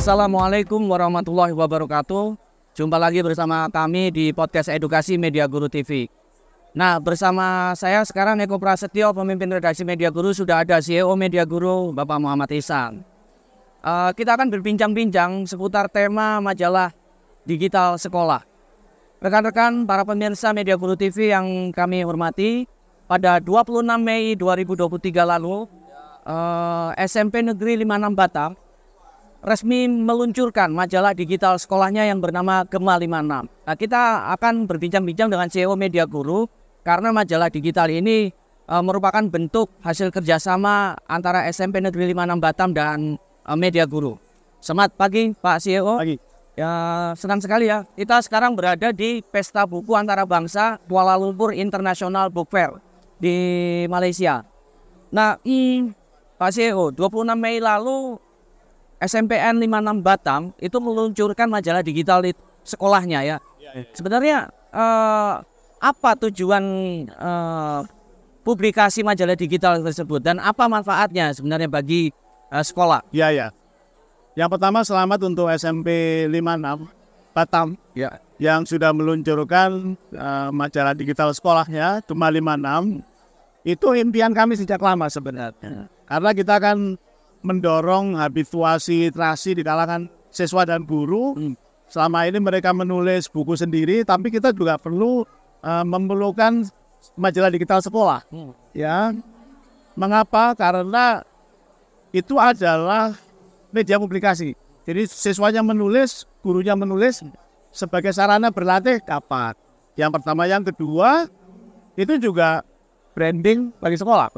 Assalamualaikum warahmatullahi wabarakatuh. Jumpa lagi bersama kami di podcast edukasi Media Guru TV. Nah, bersama saya sekarang Eko Prasetyo, pemimpin redaksi Media Guru, sudah ada CEO Media Guru, Bapak Muhammad Isan. Uh, eh, kita akan berbincang-bincang seputar tema majalah digital sekolah. Rekan-rekan para pemirsa Media Guru TV yang kami hormati, pada 26 Mei 2023 lalu, uh, eh, SMP Negeri 56 Batam resmi meluncurkan majalah digital sekolahnya yang bernama Gema 56. Nah, kita akan berbincang-bincang dengan CEO Media Guru karena majalah digital ini e, merupakan bentuk hasil kerjasama antara SMP Negeri 56 Batam dan e, Media Guru. Selamat pagi Pak CEO. Pagi. Ya senang sekali ya. Kita sekarang berada di Pesta Buku antara bangsa Kuala Lumpur International Book Fair di Malaysia. Nah, ini... Pak CEO, 26 Mei lalu SMPN 56 Batam itu meluncurkan majalah digital di sekolahnya ya. Iya, iya. Sebenarnya uh, apa tujuan uh, publikasi majalah digital tersebut dan apa manfaatnya sebenarnya bagi uh, sekolah? Ya ya. Yang pertama selamat untuk SMP 56 Batam ya yang sudah meluncurkan uh, majalah digital sekolahnya Duma 56. Itu impian kami sejak lama sebenarnya. Karena kita akan mendorong habituasi literasi di kalangan siswa dan guru. Hmm. Selama ini mereka menulis buku sendiri, tapi kita juga perlu uh, memerlukan majalah digital sekolah. Hmm. Ya, mengapa? Karena itu adalah media publikasi. Jadi siswanya menulis, gurunya menulis sebagai sarana berlatih dapat. Yang pertama, yang kedua itu juga branding bagi sekolah.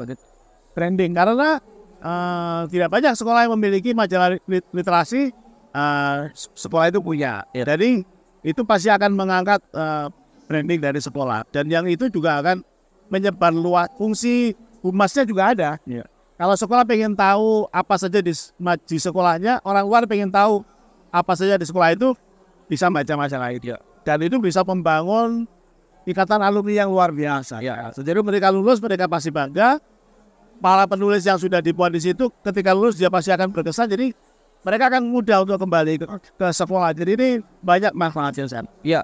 Branding karena uh, tidak banyak sekolah yang memiliki majalah literasi uh, sekolah itu punya. Yeah. Jadi itu pasti akan mengangkat uh, branding dari sekolah dan yang itu juga akan menyebar luas fungsi humasnya juga ada. Yeah. Kalau sekolah pengen tahu apa saja di, di sekolahnya, orang luar pengen tahu apa saja di sekolah itu bisa baca majalah itu. Yeah. Dan itu bisa membangun ikatan alumni yang luar biasa. Ya. Sejauh mereka lulus mereka pasti bangga para penulis yang sudah dibuat di situ ketika lulus dia pasti akan berkesan jadi mereka akan mudah untuk kembali ke, ke sekolah jadi ini banyak manfaatnya Sam. Ya,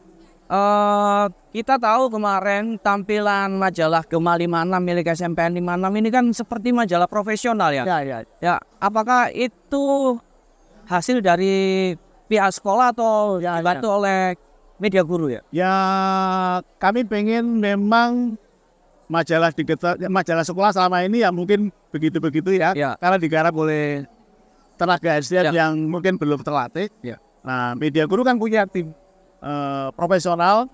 Uh, kita tahu kemarin tampilan majalah Gema 56 milik SMPN 56 ini kan seperti majalah profesional ya. Ya, ya. ya apakah itu hasil dari pihak sekolah atau ya, dibantu ya. oleh media guru ya? Ya, kami pengen memang majalah digital majalah sekolah selama ini ya mungkin begitu-begitu ya, ya. karena digarap oleh tenaga SD ya. yang mungkin belum terlatih. Ya. Nah, media guru kan punya tim uh, profesional.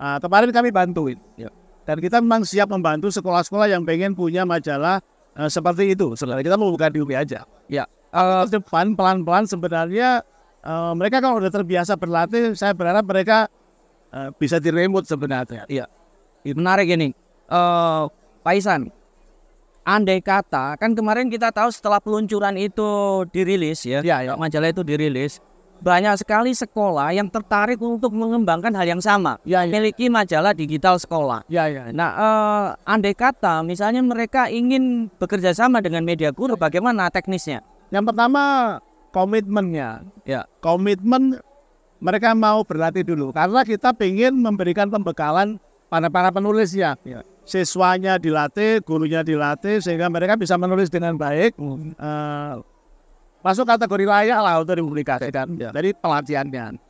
Uh, kemarin kami bantuin. Ya. Dan kita memang siap membantu sekolah-sekolah yang pengen punya majalah uh, seperti itu. Sebenarnya kita mau buka di UPI aja. Ya. Uh, eh, depan pelan-pelan sebenarnya uh, mereka kalau sudah terbiasa berlatih, saya berharap mereka uh, bisa di remote sebenarnya. Iya. Menarik ini uh, Paisan andai kata kan kemarin kita tahu setelah peluncuran itu dirilis ya, ya, ya. majalah itu dirilis banyak sekali sekolah yang tertarik untuk mengembangkan hal yang sama ya, ya. miliki majalah digital sekolah ya, ya. nah uh, andai kata misalnya mereka ingin bekerja sama dengan media guru bagaimana teknisnya yang pertama komitmennya ya komitmen mereka mau berlatih dulu karena kita ingin memberikan pembekalan pada para penulisnya ya siswanya dilatih, gurunya dilatih sehingga mereka bisa menulis dengan baik. Hmm. Uh, masuk kategori layak lah untuk dipublikasikan. Ya. Jadi pelatihannya.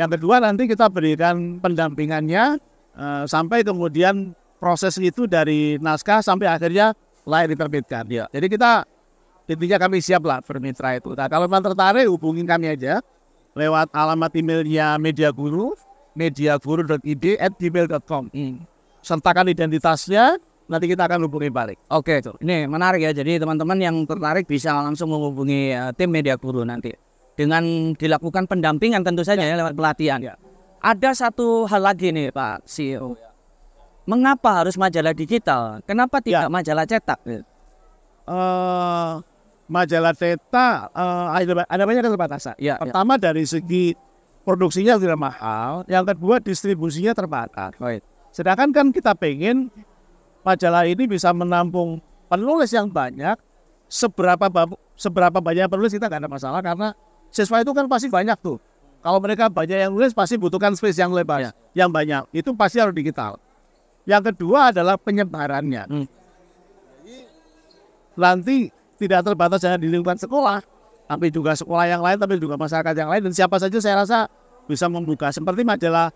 Yang kedua nanti kita berikan pendampingannya uh, sampai kemudian proses itu dari naskah sampai akhirnya layak diterbitkan. Ya. Jadi kita intinya kami siap lah bermitra itu. Nah, kalau memang tertarik hubungin kami aja lewat alamat emailnya Media Guru, mediaguru.id@gmail.com. Hmm sertakan identitasnya nanti kita akan hubungi balik. Oke, okay. ini menarik ya. Jadi teman-teman yang tertarik bisa langsung menghubungi uh, tim Media Guru nanti dengan dilakukan pendampingan tentu saja ya, lewat pelatihan. Ya. Ada satu hal lagi nih Pak CEO. Mengapa harus majalah digital? Kenapa ya. tidak ya. majalah cetak? Uh, majalah cetak uh, ada, ada banyak keterbatasan. Ya, ya. Pertama ya. dari segi produksinya tidak mahal, yang kedua distribusinya terbatas. Right. Sedangkan kan kita pengen majalah ini bisa menampung penulis yang banyak, seberapa seberapa banyak penulis kita nggak ada masalah karena siswa itu kan pasti banyak tuh. Kalau mereka banyak yang nulis pasti butuhkan space yang lebar, ya. yang banyak. Itu pasti harus digital. Yang kedua adalah penyebarannya. Hmm. Nanti tidak terbatas hanya di lingkungan sekolah, tapi juga sekolah yang lain, tapi juga masyarakat yang lain dan siapa saja saya rasa bisa membuka seperti majalah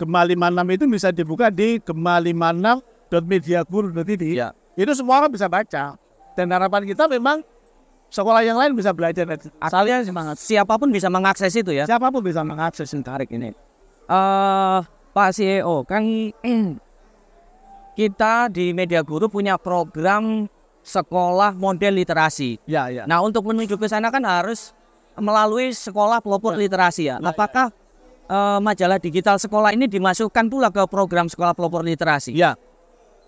Gema 56 itu bisa dibuka di gema56.mediaguru.id. Ya. Itu semua orang bisa baca. Dan harapan kita memang sekolah yang lain bisa belajar. Asalnya semangat. Siapapun bisa mengakses itu ya. Siapapun bisa mengakses menarik ini. Uh, Pak CEO, kan kita di Media Guru punya program sekolah model literasi. Ya, ya. Nah, untuk menuju ke sana kan harus melalui sekolah pelopor ya. literasi ya. ya, ya. Apakah ya uh, majalah digital sekolah ini dimasukkan pula ke program sekolah pelopor literasi? Ya,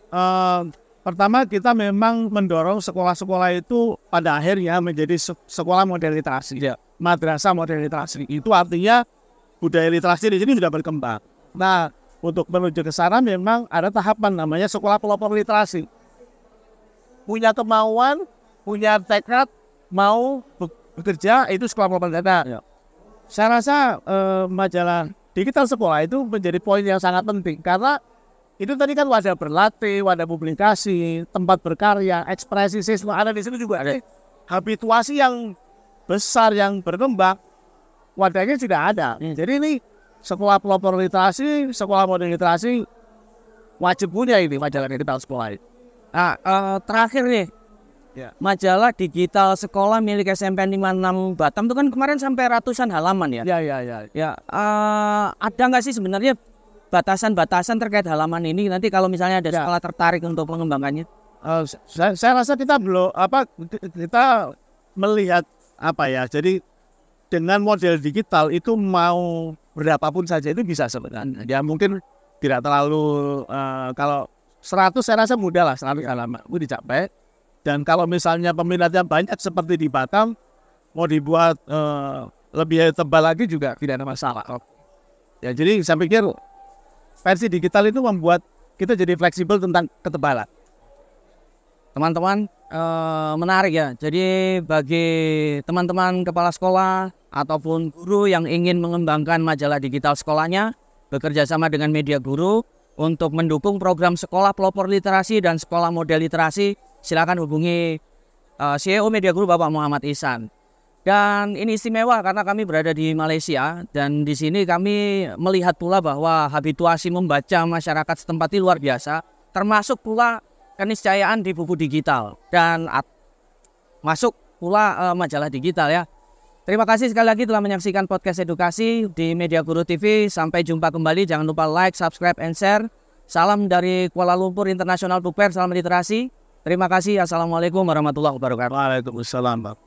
uh, pertama kita memang mendorong sekolah-sekolah itu pada akhirnya menjadi sekolah model literasi, ya. madrasah model literasi. Itu artinya budaya literasi di sini sudah berkembang. Nah, untuk menuju ke sana memang ada tahapan namanya sekolah pelopor literasi. Punya kemauan, punya tekad, mau bekerja itu sekolah pelopor literasi. Ya saya rasa eh, majalah digital sekolah itu menjadi poin yang sangat penting karena itu tadi kan wadah berlatih, wadah publikasi, tempat berkarya, ekspresi siswa ada di sini juga. Ada. Habituasi yang besar yang berkembang wadahnya tidak ada. Hmm. Jadi ini sekolah pelopor literasi, sekolah modern literasi wajib punya ini majalah digital sekolah. Nah, uh, terakhir nih Ya. Majalah digital sekolah milik SMPN 56 Batam itu kan kemarin sampai ratusan halaman ya. Ya ya ya. Ya uh, ada nggak sih sebenarnya batasan-batasan terkait halaman ini nanti kalau misalnya ada ya. sekolah tertarik untuk mengembangkannya? Uh, saya, saya rasa kita belum apa kita melihat apa ya. Jadi dengan model digital itu mau berapapun saja itu bisa sebenarnya. Ya mungkin tidak terlalu uh, kalau 100 saya rasa mudah lah 100 halaman itu dicapai dan kalau misalnya peminatnya banyak seperti di Batam, mau dibuat uh, lebih tebal lagi juga tidak ada masalah. Ya jadi saya pikir versi digital itu membuat kita jadi fleksibel tentang ketebalan. Teman-teman uh, menarik ya. Jadi bagi teman-teman kepala sekolah ataupun guru yang ingin mengembangkan majalah digital sekolahnya, bekerja sama dengan media guru untuk mendukung program sekolah pelopor literasi dan sekolah model literasi silakan hubungi uh, eh, CEO Media Group Bapak Muhammad Isan Dan ini istimewa karena kami berada di Malaysia dan di sini kami melihat pula bahwa habituasi membaca masyarakat setempat ini luar biasa, termasuk pula keniscayaan di buku digital dan masuk pula uh, majalah digital ya. Terima kasih sekali lagi telah menyaksikan podcast edukasi di Media Guru TV. Sampai jumpa kembali. Jangan lupa like, subscribe, and share. Salam dari Kuala Lumpur International Book Fair. Salam literasi. Terima kasih. Assalamualaikum warahmatullahi wabarakatuh. Waalaikumsalam.